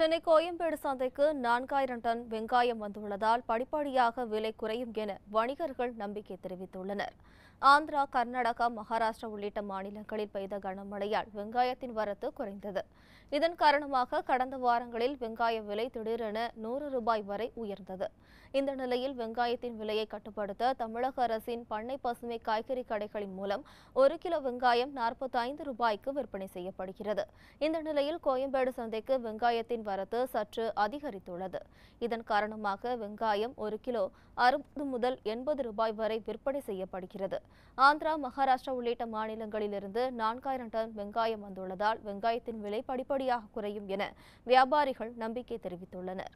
சென்னை கோயம்பேடு சந்தைக்கு நான்காயிரம் டன் வெங்காயம் வந்துள்ளதால் படிப்படியாக விலை குறையும் என வணிகர்கள் நம்பிக்கை தெரிவித்துள்ளனர் ஆந்திரா கர்நாடகா மகாராஷ்டிரா உள்ளிட்ட மாநிலங்களில் பெய்த கனமழையால் வெங்காயத்தின் வரத்து குறைந்தது இதன் காரணமாக கடந்த வாரங்களில் வெங்காய விலை திடீரென நூறு ரூபாய் வரை உயர்ந்தது இந்த நிலையில் வெங்காயத்தின் விலையை கட்டுப்படுத்த தமிழக அரசின் பண்ணை பசுமை காய்கறி கடைகளின் மூலம் ஒரு கிலோ வெங்காயம் நாற்பத்தைந்து ரூபாய்க்கு விற்பனை செய்யப்படுகிறது இந்த நிலையில் கோயம்பேடு சந்தைக்கு வெங்காயத்தின் வரத்து சற்று அதிகரித்துள்ளது இதன் காரணமாக வெங்காயம் ஒரு கிலோ அறுபது முதல் எண்பது ரூபாய் வரை விற்பனை செய்யப்படுகிறது ஆந்திரா மகாராஷ்டிரா உள்ளிட்ட மாநிலங்களிலிருந்து நான்காயிரம் டன் வெங்காயம் வந்துள்ளதால் வெங்காயத்தின் விலை படிப்படியாக குறையும் என வியாபாரிகள் நம்பிக்கை தெரிவித்துள்ளனா்